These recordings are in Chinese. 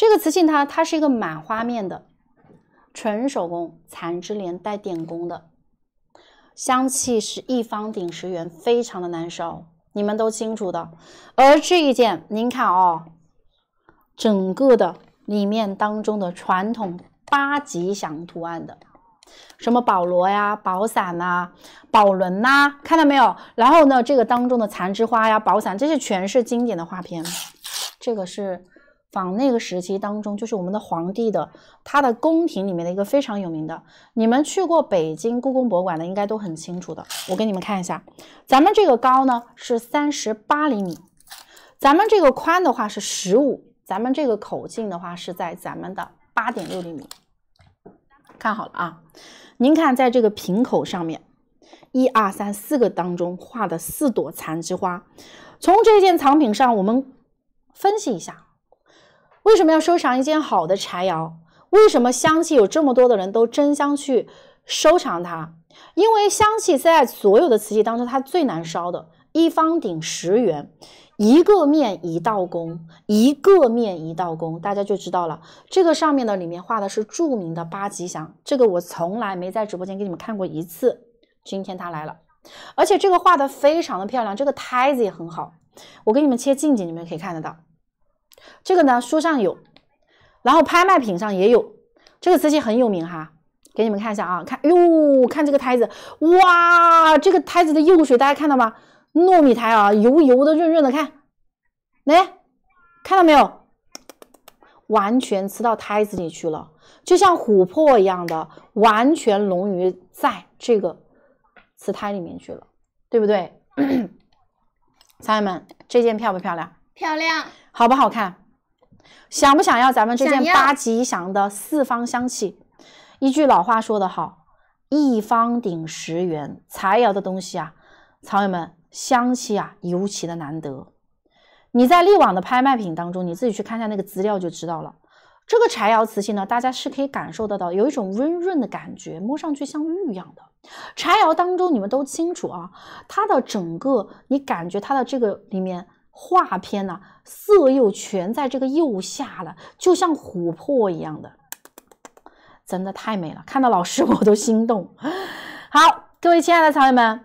这个瓷性它它是一个满花面的，纯手工残枝莲带点工的，香气是一方顶十元，非常的难烧，你们都清楚的。而这一件您看哦，整个的里面当中的传统八吉祥图案的，什么保罗呀、宝伞呐、宝轮呐，看到没有？然后呢，这个当中的残枝花呀、宝伞这些全是经典的画片，这个是。仿那个时期当中，就是我们的皇帝的他的宫廷里面的一个非常有名的。你们去过北京故宫博物馆的，应该都很清楚的。我给你们看一下，咱们这个高呢是三十八厘米，咱们这个宽的话是十五，咱们这个口径的话是在咱们的八点六厘米。看好了啊，您看，在这个瓶口上面，一二三四个当中画的四朵残枝花。从这件藏品上，我们分析一下。为什么要收藏一件好的柴窑？为什么香气有这么多的人都争相去收藏它？因为香气在所有的瓷器当中，它最难烧的，一方顶十元，一个面一道工，一个面一道工，大家就知道了。这个上面的里面画的是著名的八吉祥，这个我从来没在直播间给你们看过一次，今天它来了，而且这个画的非常的漂亮，这个胎子也很好，我给你们切近景，你们可以看得到。这个呢，书上有，然后拍卖品上也有，这个瓷器很有名哈，给你们看一下啊，看哟，看这个胎子，哇，这个胎子的釉水大家看到吗？糯米胎啊，油油的、润润的，看，来，看到没有？完全吃到胎子里去了，就像琥珀一样的，完全融于在这个瓷胎里面去了，对不对？家 友们，这件漂不漂亮？漂亮，好不好看？想不想要咱们这件八吉祥的四方香气？一句老话说得好，“一方顶十元”，柴窑的东西啊，藏友们，香气啊，尤其的难得。你在立网的拍卖品当中，你自己去看一下那个资料就知道了。这个柴窑瓷器呢，大家是可以感受得到，有一种温润的感觉，摸上去像玉一样的。柴窑当中，你们都清楚啊，它的整个，你感觉它的这个里面。画片呐，色又全在这个釉下了，就像琥珀一样的，真的太美了。看到老师 我都心动。好，各位亲爱的茶友们，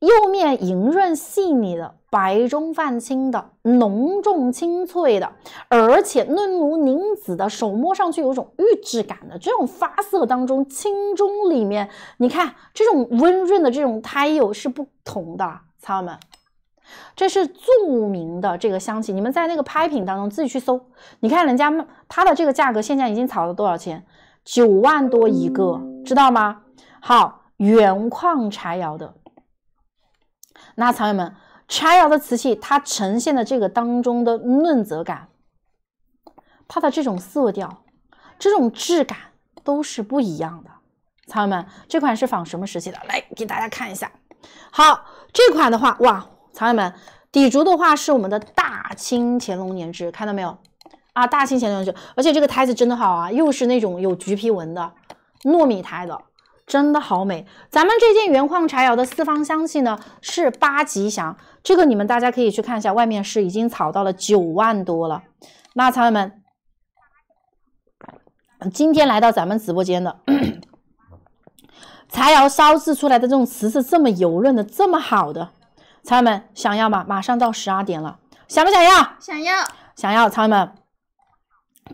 釉面莹润细腻的，白中泛青的，浓重清脆的，而且嫩如凝脂的手摸上去有种玉质感的这种发色当中，青中里面，你看这种温润的这种胎釉是不同的，茶友们。这是著名的这个香气，你们在那个拍品当中自己去搜，你看人家它的这个价格现在已经炒了多少钱？九万多一个，知道吗？好，原矿柴窑的，那藏友们，柴窑的瓷器它呈现的这个当中的润泽感，它的这种色调、这种质感都是不一样的。藏友们，这款是仿什么时期的？来给大家看一下。好，这款的话，哇！朋友们，底足的话是我们的大清乾隆年制，看到没有啊？大清乾隆年制，而且这个胎子真的好啊，又是那种有橘皮纹的糯米胎的，真的好美。咱们这件原矿柴窑的四方香器呢，是八吉祥，这个你们大家可以去看一下，外面是已经炒到了九万多了。那朋友们，今天来到咱们直播间的 柴窑烧制出来的这种瓷是这么油润的，这么好的。朋友们，想要吗？马上到十二点了，想不想要？想要，想要。朋友们，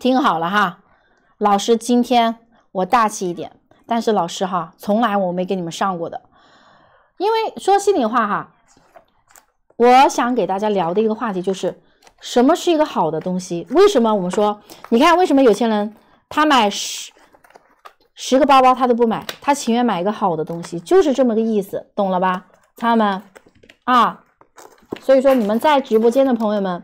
听好了哈，老师今天我大气一点，但是老师哈，从来我没给你们上过的，因为说心里话哈，我想给大家聊的一个话题就是，什么是一个好的东西？为什么我们说，你看为什么有钱人他买十十个包包他都不买，他情愿买一个好的东西，就是这么个意思，懂了吧？朋友们。啊，所以说你们在直播间的朋友们，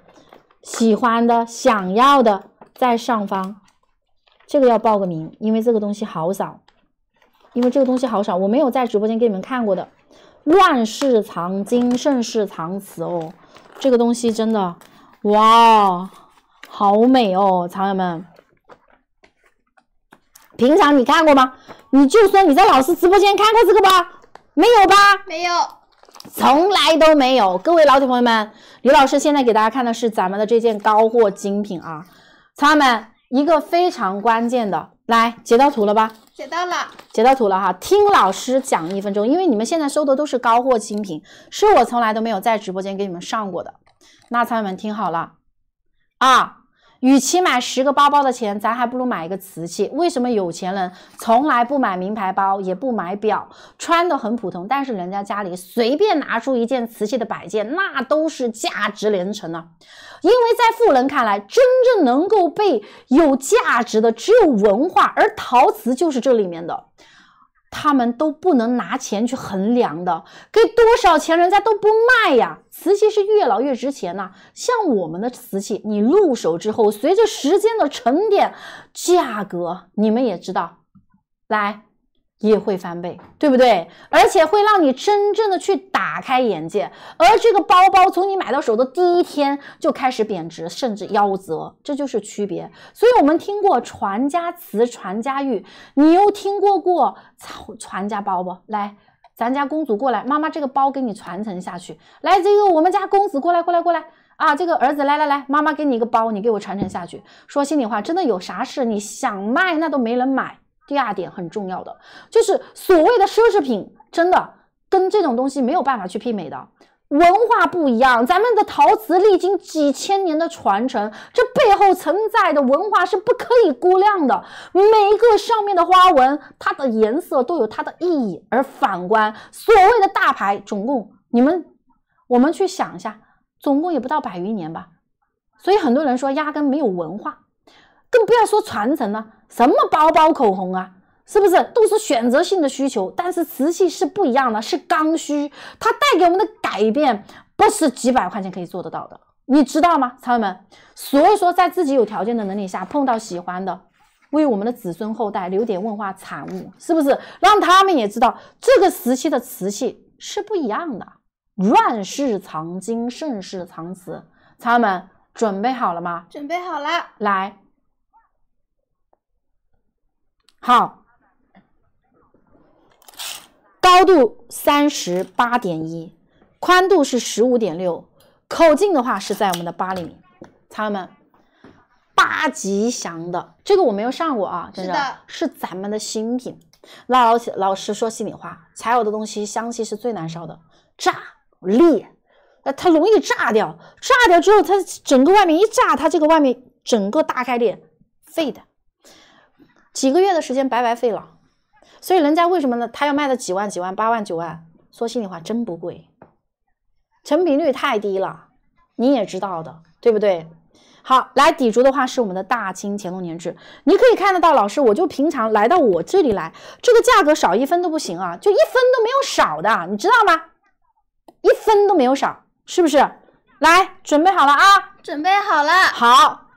喜欢的、想要的在上方，这个要报个名，因为这个东西好少，因为这个东西好少，我没有在直播间给你们看过的。乱世藏金，盛世藏瓷哦，这个东西真的，哇，好美哦，藏友们。平常你看过吗？你就说你在老师直播间看过这个吧，没有吧？没有。从来都没有，各位老铁朋友们，李老师现在给大家看的是咱们的这件高货精品啊，朋友们，一个非常关键的，来截到图了吧？截到了，截到图了哈。听老师讲一分钟，因为你们现在收的都是高货精品，是我从来都没有在直播间给你们上过的。那朋友们听好了啊。与其买十个包包的钱，咱还不如买一个瓷器。为什么有钱人从来不买名牌包，也不买表，穿的很普通，但是人家家里随便拿出一件瓷器的摆件，那都是价值连城呢？因为在富人看来，真正能够被有价值的只有文化，而陶瓷就是这里面的。他们都不能拿钱去衡量的，给多少钱人家都不卖呀！瓷器是越老越值钱呐，像我们的瓷器，你入手之后，随着时间的沉淀，价格你们也知道，来。也会翻倍，对不对？而且会让你真正的去打开眼界。而这个包包从你买到手的第一天就开始贬值，甚至夭折，这就是区别。所以，我们听过传家词、传家玉，你又听过过传家包不？来，咱家公主过来，妈妈这个包给你传承下去。来，这个我们家公子过来，过来，过来啊！这个儿子来来来，妈妈给你一个包，你给我传承下去。说心里话，真的有啥事，你想卖那都没人买。第二点很重要的就是所谓的奢侈品，真的跟这种东西没有办法去媲美的。文化不一样，咱们的陶瓷历经几千年的传承，这背后存在的文化是不可以估量的。每一个上面的花纹，它的颜色都有它的意义。而反观所谓的大牌，总共你们我们去想一下，总共也不到百余年吧。所以很多人说压根没有文化，更不要说传承了。什么包包口红啊，是不是都是选择性的需求？但是瓷器是不一样的，是刚需。它带给我们的改变，不是几百块钱可以做得到的，你知道吗，朋友们？所以说，在自己有条件的能力下，碰到喜欢的，为我们的子孙后代留点文化产物，是不是？让他们也知道这个时期的瓷器是不一样的。乱世藏金，盛世藏瓷。朋友们，准备好了吗？准备好了，来。好，高度三十八点一，宽度是十五点六，口径的话是在我们的八厘米。朋友们，八吉祥的这个我没有上过啊，真是是咱们的新品。老老实说心里话，才有的东西香气是最难烧的，炸裂，它容易炸掉。炸掉之后，它整个外面一炸，它这个外面整个大概裂，废的。几个月的时间白白费了，所以人家为什么呢？他要卖到几万、几万、八万、九万。说心里话，真不贵，成品率太低了，你也知道的，对不对？好，来底足的话是我们的大清乾隆年制，你可以看得到。老师，我就平常来到我这里来，这个价格少一分都不行啊，就一分都没有少的，你知道吗？一分都没有少，是不是？来，准备好了啊？准备好了。好，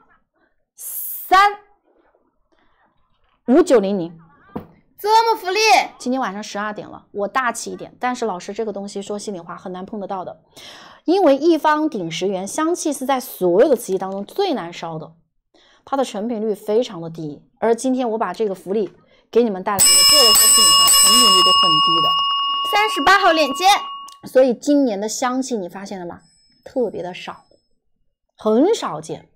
三。五九零零，这么福利？今天晚上十二点了，我大气一点。但是老师，这个东西说心里话很难碰得到的，因为一方顶十元，香气是在所有的瓷器当中最难烧的，它的成品率非常的低。而今天我把这个福利给你们带来，我做的说心里话成品率都很低的。三十八号链接，所以今年的香气你发现了吗？特别的少，很少见。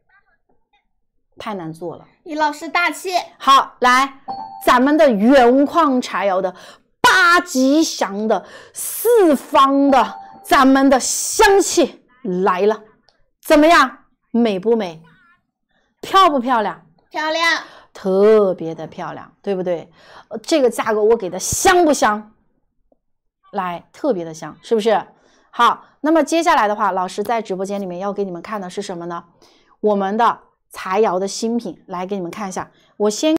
太难做了，李老师大气。好，来，咱们的原矿柴窑的，八吉祥的，四方的，咱们的香气来了，怎么样？美不美？漂不漂亮？漂亮，特别的漂亮，对不对？呃，这个价格我给的香不香？来，特别的香，是不是？好，那么接下来的话，老师在直播间里面要给你们看的是什么呢？我们的。柴窑的新品，来给你们看一下。我先。